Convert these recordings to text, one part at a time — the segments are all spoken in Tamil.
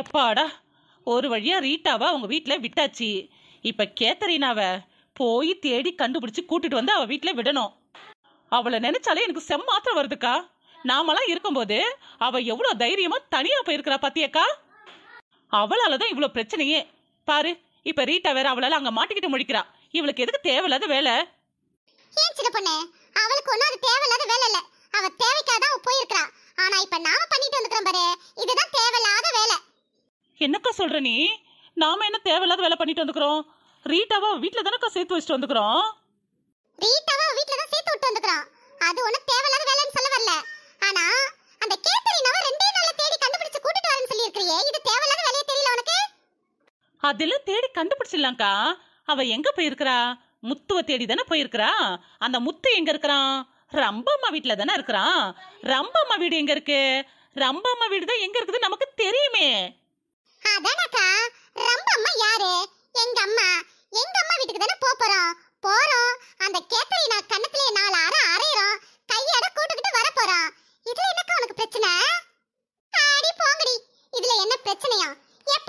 எப்பாடா ஒரு வழியாக ரீட்டாவை அவங்க வீட்டில் விட்டாச்சு இப்போ கேத்தரினாவை போய் தேடி கண்டுபிடிச்சி கூட்டிட்டு வந்து அவள் வீட்டில் விடணும் அவளை நினைச்சாலே எனக்கு செம்மாத்திரம் வருதுக்கா நாமெல்லாம் இருக்கும்போது அவள் எவ்வளோ தைரியமாக தனியாக போயிருக்கிறா பாத்தியக்கா அவளால் தான் இவ்வளோ பிரச்சனையே பாரு இப்போ ரீட்டா வேற அவளால் அங்கே மாட்டிக்கிட்டு முடிக்கிறா இவளுக்கு எதுக்கு தேவையில்லாத வேலை அவளுக்கு ஒன்றும் அது தேவையில்லாத வேலை இல்லை சொல்ற நீ நாம என்ன தேவையில்லாத வேலை பண்ணிட்டு வந்துக்கிறோம் ரீட்டாவ வீட்ல தானக்கா சேர்த்து வச்சுட்டு வந்துக்கிறோம் ரீட்டாவ வீட்ல தான் சேர்த்து விட்டு வந்துக்கிறோம் அது ஒண்ணு தேவையில்லாத வேலைன்னு சொல்ல வரல ஆனா அந்த கேத்தரினாவ ரெண்டே நாள்ல தேடி கண்டுபிடிச்சு கூட்டிட்டு வரேன்னு சொல்லி இருக்கறியே இது தேவையில்லாத வேலையே தெரியல உனக்கு அதெல்லாம் தேடி கண்டுபிடிச்சிடலாம்க்கா அவ எங்க போயிருக்கிறா முத்துவ தேடி தானே போயிருக்கிறா அந்த முத்து எங்க இருக்கிறான் ரம்பம்மா வீட்டுல தானே இருக்கிறான் ரம்பம்மா வீடு எங்க இருக்கு ரம்பம்மா வீடு தான் எங்க இருக்குது நமக்கு தெரியுமே அதானக்கா ரொம்ப அம்மா யாரு எங்க அம்மா எங்க அம்மா வீட்டுக்கு தானே போறோம் போறோம் அந்த கேத்தரி நான் கண்ணத்திலே நாலு ஆற அரையிறோம் கையோட கூட்டுக்கிட்டு வர போறோம் இதுல என்னக்கா உனக்கு பிரச்சனை ஆடி போங்கடி இதுல என்ன பிரச்சனையா எப்ப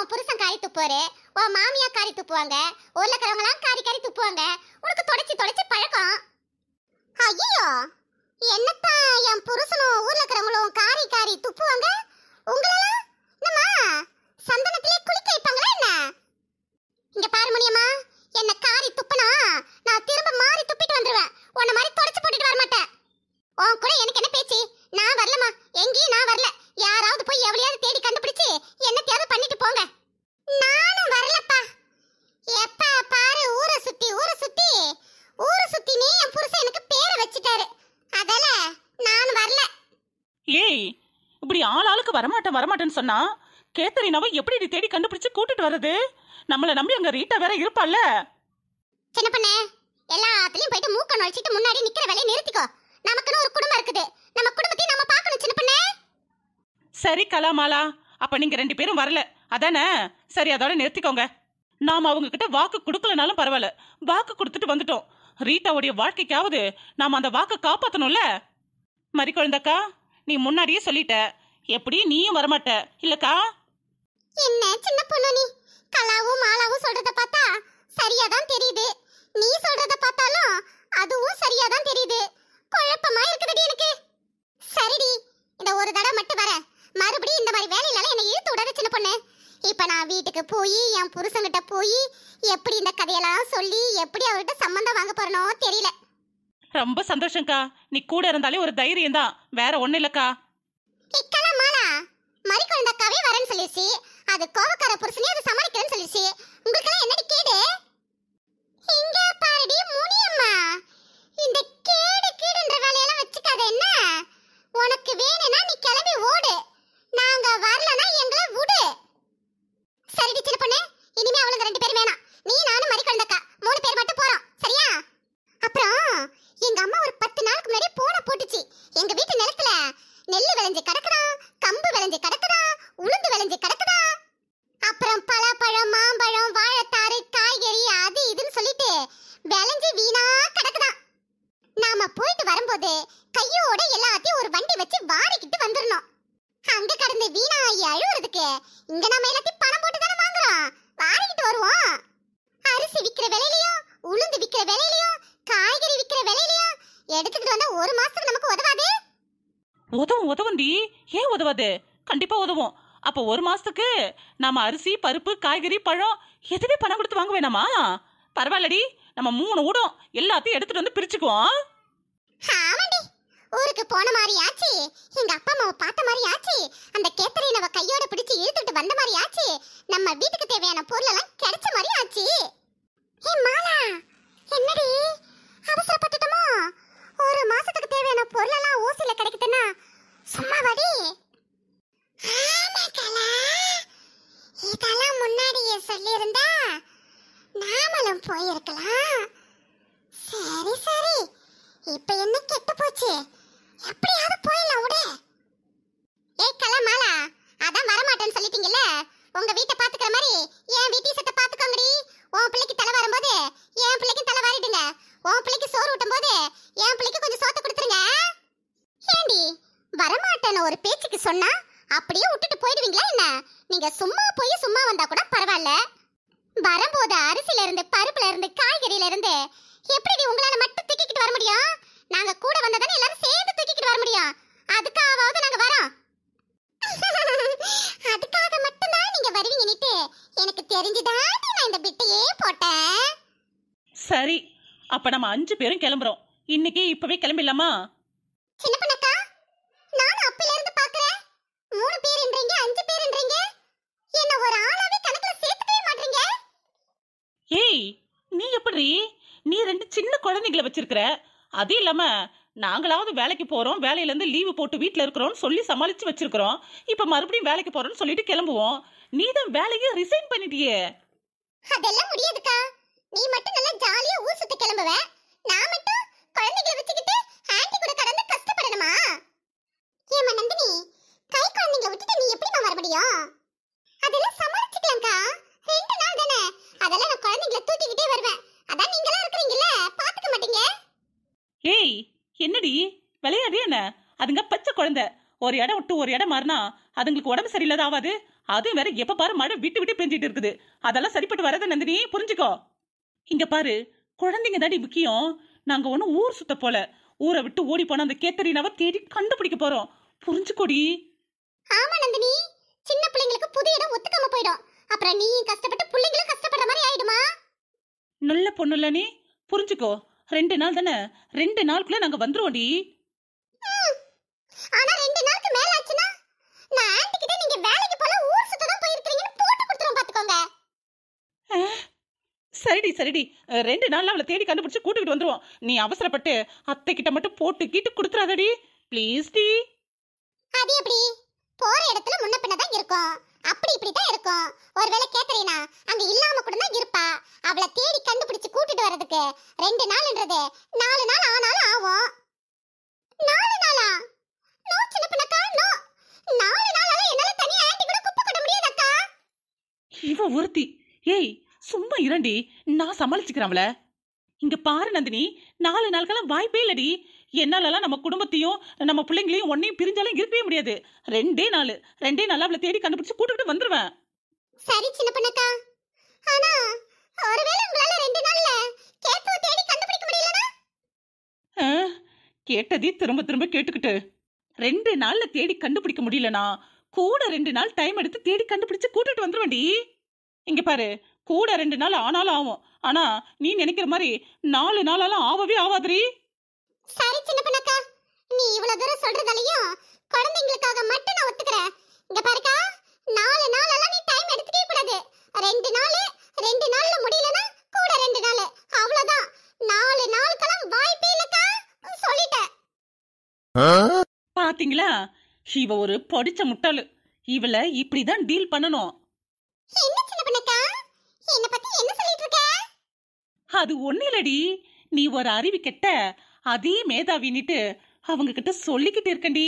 உன் புருஷன் காரி துப்புவாரு உன் மாமியா காரி துப்புவாங்க ஊர்ல இருக்கிறவங்களாம் காரி காரி துப்புவாங்க உனக்கு தொடச்சி தொடச்சி பழக்கம் ஐயோ என்னப்பா என் புருஷனும் ஊர்ல இருக்கிறவங்களும் காரி காரி துப்புவாங்க உங்களெல்லாம் நம்ம சந்தனத்திலே குளிக்க வைப்பாங்களா என்ன இங்க பாரு முனியம்மா என்ன காரி துப்புனா நான் திரும்ப மாறி துப்பிட்டு வந்துருவேன் உன்ன மாதிரி தொடச்சு போட்டுட்டு வர மாட்டேன் உன் கூட எனக்கு என்ன பேச்சு நான் வரலம்மா எங்கேயும் நான் வரல யாராவது போய் எவ்வளையாவது தேடி கண்டுபிடிச்சு என்னத்தையாவது பண்ணிட்டு போங்க நானும் வரலப்பா எப்ப பாரு ஊரை சுத்தி ஊரை சுத்தி ஊரை நீ என் புருஷ எனக்கு பேரை வச்சுட்டாரு அதால நான் வரல ஏய் இப்படி ஆள் ஆளுக்கு வரமாட்டேன் வரமாட்டேன்னு சொன்னா கேத்தரினாவை எப்படி இது தேடி கண்டுபிடிச்சு கூட்டிட்டு வர்றது நம்மள நம்பி அங்க ரீட்டா வேற இருப்பாள்ல சின்ன பொண்ணு எல்லாத்துலயும் போயிட்டு மூக்க நுழைச்சிட்டு முன்னாடி நிக்கிற வேலையை நிறுத்திக்கோ சரி கலாமாலா அப்ப நீங்க ரெண்டு பேரும் வரல அதானே சரி அதோட நிறுத்திக்கோங்க நாம அவங்க கிட்ட வாக்கு கொடுக்கலனாலும் பரவாயில்ல வாக்கு கொடுத்துட்டு வந்துட்டோம் ரீட்டாவுடைய வாழ்க்கைக்காவது நாம அந்த வாக்கை காப்பாத்தணும்ல மறி குழந்தக்கா நீ முன்னாடியே சொல்லிட்ட எப்படி நீயும் வரமாட்ட இல்லக்கா சந்தோஷம்க்கா நீ கூட இருந்தாலே ஒரு தைரியம் தான் வேற ஒண்ணு இல்லக்கா இக்கலமாலா மறி கவி வரேன்னு சொல்லிச்சு அது கோவக்கார புருஷனே அது சமாளிக்கிறேன்னு சொல்லிச்சு உங்களுக்கு என்னடி கேடு இங்க பாருடி முனியம்மா இந்த கேடு கீடுன்ற வேலையெல்லாம் வச்சுக்காத என்ன உனக்கு வேணும்னா நீ கிளம்பி ஓடு நாங்க வரலனா எங்களை விடு சரிடி சின்ன பொண்ணு இனிமே அவளுங்க ரெண்டு பேரும் வேணாம் நீ நானும் மறி குழந்தக்கா மூணு பேர் மட்டும் போறோம் சரியா அப்புறம் எங்க அம்மா ஒரு பத்து நாளுக்கு முன்னாடி போன போட்டுச்சு எங்க வீட்டு நிலத்துல நெல் விளைஞ்சு கிடக்குதா கம்பு விளைஞ்சு கிடக்குதா உளுந்து விளைஞ்சு கிடக்குதா அப்புறம் பலாப்பழம் மாம்பழம் வாழைத்தாறு காய்கறி அது இதுன்னு சொல்லிட்டு விளைஞ்சு வீணா கிடக்குதா நாம போயிட்டு வரும்போது கையோட எல்லாத்தையும் ஒரு வண்டி வச்சு வாடிக்கிட்டு வந்துடணும் அங்க கடந்து வீணாகி அழுவுறதுக்கு இங்க நம்ம எல்லாத்தையும் பணம் போட்டு தானே வாங்குறோம் வாரிக்கிட்டு வருவோம் அரிசி விற்கிற விலையில எடுத்துட்டு வந்தா ஒரு மாசத்துக்கு நமக்கு உதவாது உதவும் டி ஏன் உதவாது கண்டிப்பா உதவும் அப்போ ஒரு மாசத்துக்கு நாம அரிசி பருப்பு காய்கறி பழம் எதுவுமே பணம் கொடுத்து வாங்க வேணாமா பரவாயில்லடி நம்ம மூணு ஊடம் எல்லாத்தையும் எடுத்துட்டு வந்து பிரிச்சுக்குவோம் ஊருக்கு போன மாதிரி ஆச்சு எங்க அப்பா அம்மாவை பார்த்த மாதிரி ஆச்சு அந்த போச்சு எப்படியாவது போயிடலாம் விடு ஏய் கலா அதான் வரமாட்டேன்னு சொல்லிட்டீங்கல்ல உங்க வீட்டை பாத்துக்கிற மாதிரி என் வீட்டு சட்டை பாத்துக்கோங்கடி உன் பிள்ளைக்கு தலை வரும்போது என் பிள்ளைக்கு தலை வாரிடுங்க உன் பிள்ளைக்கு சோறு ஊட்டும் போது என் பிள்ளைக்கு கொஞ்சம் சோத்த கொடுத்துருங்க ஏண்டி வரமாட்டேன்னு ஒரு பேச்சுக்கு சொன்னா அப்படியே விட்டுட்டு போயிடுவீங்களா என்ன நீங்க சும்மா போய் சும்மா வந்தா கூட பரவாயில்ல வரும்போது அரிசில இருந்து பருப்புல இருந்து காய்கறியில இருந்து எப்படி உங்களால அப்ப நம்ம அஞ்சு பேரும் கிளம்புறோம் இன்னைக்கு இப்பவே கிளம்பிடலாமா சின்ன பண்ணக்கா நான் அப்பல இருந்து பாக்குறேன் மூணு அஞ்சு பேர்ன்றீங்க என்ன ஒரு ஆளாவே கணக்குல சேர்த்துக்கவே மாட்டீங்க ஏய் நீ எப்படி நீ ரெண்டு சின்ன குழந்தைகளை வச்சிருக்கிற அது இல்லாம நாங்களாவது வேலைக்கு போறோம் வேலையில இருந்து லீவு போட்டு வீட்ல இருக்கிறோம்னு சொல்லி சமாளிச்சு வச்சிருக்கிறோம் இப்ப மறுபடியும் வேலைக்கு போறோம்னு சொல்லிட்டு கிளம்புவோம் நீ தான் வேலையை ரிசைன் பண்ணிட்டியே அதெல்லாம் முடியாதுக்கா நீ மட்டும் நல்லா ஜாலியா ஊர் சுத்த கிளம்புவ நான் மட்டும் குழந்தைகளை வச்சுக்கிட்டு ஆண்டி கூட கடந்து கஷ்டப்படணுமா ஏமா நந்தினி கை குழந்தைங்களை விட்டுட்டு நீ எப்படிமா வர முடியும் அதெல்லாம் சமாளிச்சுக்கலாம்க்கா ரெண்டு நாள் தானே அதெல்லாம் நான் குழந்தைங்களை தூக்கிக்கிட்டே வருவேன் அதான் நீங்களா இருக்கிறீங்கல்ல பாத்துக்க மாட்டீங்க ஏய் என்னடி விளையாடு என்ன அதுங்க பச்சை குழந்தை ஒரு இடம் விட்டு ஒரு இடம் மாறினா அதுங்களுக்கு உடம்பு சரியில்லாத ஆகாது அதுவும் வேற எப்ப பாரு மழை விட்டு விட்டு பெஞ்சிட்டு இருக்குது அதெல்லாம் சரிப்பட்டு வராது நந்தினி புரிஞ்சுக்கோ இங்க பாரு குழந்தைங்க தாடி முக்கியம் நாங்க ஒன்றும் ஊர் சுத்த போல ஊரை விட்டு ஓடி போன அந்த கேத்தரினாவை தேடி கண்டுபிடிக்க போறோம் புரிஞ்சுக்கோடி ஆமா நந்தினி சின்ன பிள்ளைங்களுக்கு புது இடம் ஒத்துக்காம போயிடும் அப்புறம் நீ கஷ்டப்பட்டு பிள்ளைங்களும் கஷ்டப்படுற மாதிரி ஆயிடுமா நல்ல பொண்ணு இல்ல நீ புரிஞ்சுக்கோ ரெண்டு நாள் தானே ரெண்டு நாளுக்குள்ள நாங்க வந்துருவோம்டி ஆனா ரெண்டு நாளுக்கு மேல ஆச்சுனா நான் ஆன்ட்டி கிட்ட நீங்க வேலை சரிடி சரிடி ரெண்டு நாள் அவளை தேடி கண்டுபிடிச்சி கூட்டுக்கிட்டு வந்துருவோம் நீ அவசரப்பட்டு அத்தை கிட்ட மட்டும் போட்டு கீட்டு கொடுத்துறாதடி ப்ளீஸ் டி அது எப்படி போற இடத்துல முன்ன பின்னதான் இருக்கும் அப்படி இப்படி தான் இருக்கும் ஒருவேளை கேத்தரினா அங்க இல்லாம கூட தான் இருப்பா அவளை தேடி கண்டுபிடிச்சு கூட்டிட்டு வரதுக்கு ரெண்டு நாள்ன்றது நாலு நாள் ஆனாலும் ஆகும் நாலு நாளா நோ சின்ன பின்னக்கா நோ நாலு நாளால என்னால தனியா ஆண்டி கூட குப்பை கட்ட முடியாது அக்கா இவ ஒருத்தி ஏய் சும்மா இரண்டி நான் சமாளிச்சுக்கிறேன்ல இங்க பாரு நந்தினி நாலு நாள்கெல்லாம் வாய்ப்பே இல்லடி என்னாலலாம் நம்ம குடும்பத்தையும் நம்ம பிள்ளைங்களையும் ஒன்னையும் பிரிஞ்சாலும் இருக்கவே முடியாது ரெண்டே நாள் ரெண்டே நாள் அவளை தேடி கண்டுபிடிச்சு கூட்டுக்கிட்டு வந்துருவேன் சரி சின்ன பண்ணக்கா ஆனா ஒருவேளை உங்களால ரெண்டு நாள்ல கேத்துவ தேடி கண்டுபிடிக்க முடியலனா கேட்டதி திரும்ப திரும்ப கேட்டுக்கிட்டு ரெண்டு நாள்ல தேடி கண்டுபிடிக்க முடியலனா கூட ரெண்டு நாள் டைம் எடுத்து தேடி கண்டுபிடிச்சு கூட்டிட்டு வந்துருவேன்டி இங்க பாரு கூட ரெண்டு நாள் ஆனாலும் ஆகும் ஆனா நீ நினைக்கிற மாதிரி நாலு நாளாலாம் ஆவவே ஆவாதுரி சரி சின்ன பண்ணக்கா நீ இவ்வளவு தூரம் சொல்றதாலயும் குழந்தைங்களுக்காக மட்டும் நான் ஒத்துக்கிறேன் இங்க பாருக்கா நாலு நாளெல்லாம் நீ டைம் எடுத்துக்கவே கூடாது ரெண்டு நாள் ரெண்டு நாள்ல முடியலனா கூட ரெண்டு நாள் அவ்வளவுதான் நாலு நாளுக்கெல்லாம் வாய்ப்பே இல்லக்கா சொல்லிட்டேன் பாத்தீங்களா இவ ஒரு படிச்ச முட்டாளு இவளை இப்படிதான் டீல் பண்ணணும் அது ஒன்னிலடி நீ ஒரு அறிவு கெட்ட அதே மேதாவின்னுட்டு அவங்க கிட்ட சொல்லிக்கிட்டு இருக்கண்டி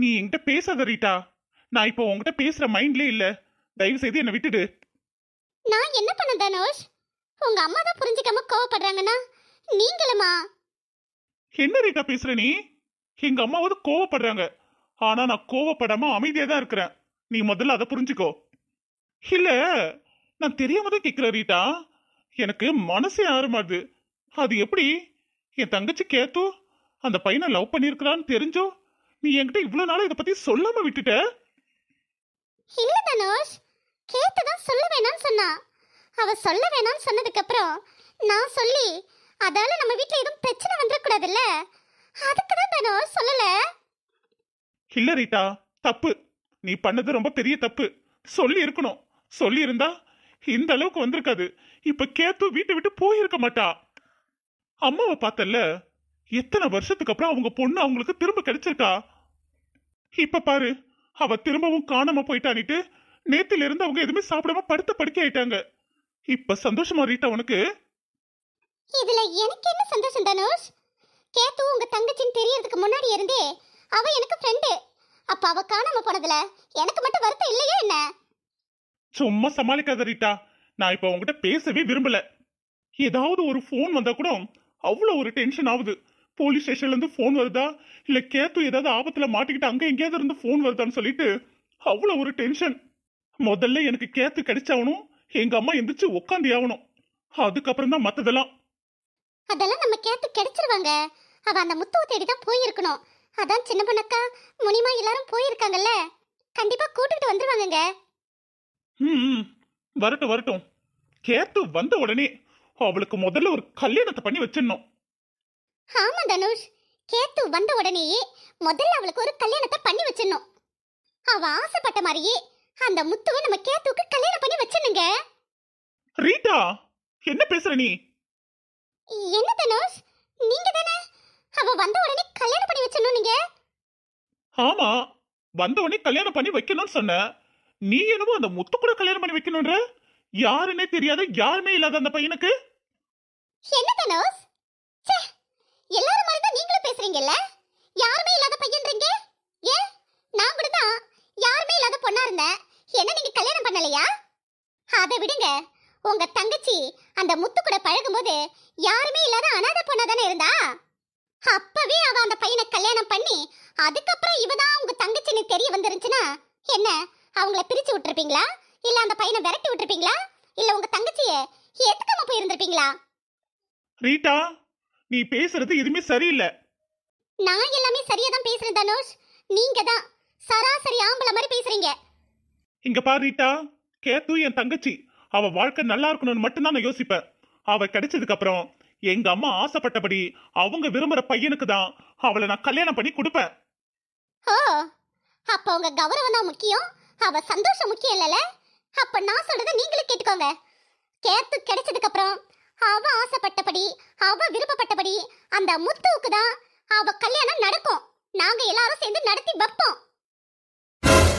நீ என்கிட்ட பேசாத ரீட்டா நான் இப்போ உங்ககிட்ட பேசுற மைண்ட்லயே இல்ல தயவு செய்து என்னை விட்டுடு நான் என்ன பண்ண தனோஷ் உங்க அம்மா தான் புரிஞ்சிக்காம கோவப்படுறாங்கன்னா நீங்களமா என்ன ரீட்டா பேசுற நீ எங்க அம்மாவது கோவப்படுறாங்க ஆனா நான் கோவப்படாம அமைதியா தான் இருக்கிறேன் நீ முதல்ல அதை புரிஞ்சுக்கோ இல்ல நான் தெரியாம தான் கேக்குற ரீட்டா எனக்கு மனசே ஆறுமாது அது எப்படி என் தங்கச்சி கேத்தோ அந்த பையனை லவ் பண்ணிருக்கிறான்னு தெரிஞ்சோ நீ என்கிட்ட இவ்வளவு நாள் இதை பத்தி சொல்லாம விட்டுட்ட இல்ல தனுஷ் கேட்டதான் சொல்ல வேணாம்னு சொன்னா அவ சொல்ல வேணாம்னு சொன்னதுக்கு அப்புறம் நான் சொல்லி அதால நம்ம வீட்ல எதுவும் பிரச்சனை இல்ல அதுக்கு தான் தனுஷ் சொல்லல இல்ல ரீட்டா தப்பு நீ பண்ணது ரொம்ப பெரிய தப்பு சொல்லி இருக்கணும் சொல்லி இருந்தா இந்த அளவுக்கு வந்திருக்காது இப்ப கேத்து வீட்டை விட்டு போயிருக்க மாட்டா அம்மாவை பார்த்தல்ல எத்தனை வருஷத்துக்கு அப்புறம் அவங்க பொண்ணு அவங்களுக்கு திரும்ப கிடைச்சிருக்கா இப்ப பாரு அவ திரும்பவும் காணாம போயிட்டானிட்டு நேத்தில இருந்து அவங்க எதுவுமே சாப்பிடாம படுத்த படுக்க ஆயிட்டாங்க இப்ப சந்தோஷமா ரீட்டா உனக்கு இதுல எனக்கு என்ன சந்தோஷம் தனுஷ் கேத்து உங்க தங்கச்சின்னு தெரியறதுக்கு முன்னாடி இருந்தே அவ எனக்கு ஃப்ரெண்டு அப்ப அவ காணாம போனதுல எனக்கு மட்டும் வருத்தம் இல்லையா என்ன சும்மா சமாளிக்காத ரீட்டா நான் இப்ப உங்ககிட்ட பேசவே விரும்பல ஏதாவது ஒரு ஃபோன் வந்தா கூட அவ்வளோ ஒரு டென்ஷன் ஆகுது போலீஸ் ஸ்டேஷன்ல இருந்து போன் வருதா இல்ல கேத்து ஏதாவது ஆபத்துல மாட்டிக்கிட்டு அங்க எங்கேயாவது இருந்து போன் வருதான்னு சொல்லிட்டு அவ்வளோ ஒரு டென்ஷன் முதல்ல எனக்கு கேத்து கிடைச்சாகணும் எங்க அம்மா எந்திரிச்சு உட்காந்து ஆகணும் அதுக்கப்புறம் தான் மத்ததெல்லாம் அதெல்லாம் நம்ம கேத்து கிடைச்சிருவாங்க அவ அந்த முத்துவ தேடி தான் போயிருக்கணும் அதான் சின்ன பண்ணக்கா முனிமா எல்லாரும் போயிருக்காங்கல்ல கண்டிப்பா கூட்டிட்டு வந்துருவாங்க ம் வரட்டும் வரட்டும் கேத்து வந்த உடனே அவளுக்கு முதல்ல ஒரு கல்யாணத்தை பண்ணி வச்சிடணும் ஆமா தனுஷ் கேத்து வந்த உடனேயே முதல்ல அவளுக்கு ஒரு கல்யாணத்தை பண்ணி வச்சிடணும் அவ ஆசைப்பட்ட மாதிரியே அந்த முத்துவை நம்ம கேத்துக்கு கல்யாணம் பண்ணி வச்சிடணுங்க ரீட்டா என்ன பேசுற நீ என்ன தனுஷ் நீங்க தானே அவ வந்த உடனே கல்யாணம் பண்ணி வச்சிடணும் நீங்க ஆமா வந்த உடனே கல்யாணம் பண்ணி வைக்கணும்னு சொன்ன நீ என்னமோ அந்த முத்து கூட கல்யாணம் பண்ணி வைக்கணும்ன்ற யாருன்னே தெரியாத யாருமே இல்லாத அந்த பையனுக்கு என்ன தனுஷ் எல்லாரும் மாதிரி தான் நீங்களும் பேசுறீங்கல்ல யாருமே இல்லாத பையன்றீங்க ஏன் நான் கூட தான் யாருமே இல்லாத பொண்ணா இருந்தேன் என்ன நீங்க கல்யாணம் பண்ணலையா அதை விடுங்க உங்க தங்கச்சி அந்த முத்து கூட பழகும்போது யாருமே இல்லாத அனாதை பொண்ணா தானே இருந்தா அப்பவே அவ அந்த பையனை கல்யாணம் பண்ணி அதுக்கப்புறம் இவ தான் உங்க தங்கச்சின்னு தெரிய வந்துருந்துச்சுன்னா என்ன அவங்கள பிரிச்சு விட்டுருப்பீங்களா இல்ல அந்த பையனை விரட்டி விட்டுருப்பீங்களா இல்ல உங்க தங்கச்சியே ஏத்துக்காம போயிருந்திருப்பீங்களா ரீட்டா நீ பேசுறது எதுவுமே சரியில்லை நான் எல்லாமே சரியா தான் பேசுறேன் தனுஷ் நீங்க தான் சராசரி ஆம்பளை மாதிரி பேசுறீங்க இங்க பாரு ரீட்டா கேத்து என் தங்கச்சி அவ வாழ்க்கை நல்லா இருக்கணும்னு மட்டும்தான் நான் யோசிப்பேன் அவ கிடைச்சதுக்கு அப்புறம் எங்க அம்மா ஆசைப்பட்டபடி அவங்க விரும்புற பையனுக்கு தான் அவளை நான் கல்யாணம் பண்ணி கொடுப்பேன் ஓ அப்ப உங்க கௌரவம் தான் முக்கியம் அவ சந்தோஷம் முக்கியம் இல்லல அப்ப நான் சொல்றதை நீங்களே கேட்டுக்கோங்க கேத்து கிடைச்சதுக்கு அப்புறம் அவ ஆசைப்பட்டபடி அவ விருப்பப்பட்டபடி அந்த முத்துவுக்கு தான் அவ கல்யாணம் நடக்கும் நாங்க எல்லாரும் சேர்ந்து நடத்தி வைப்போம்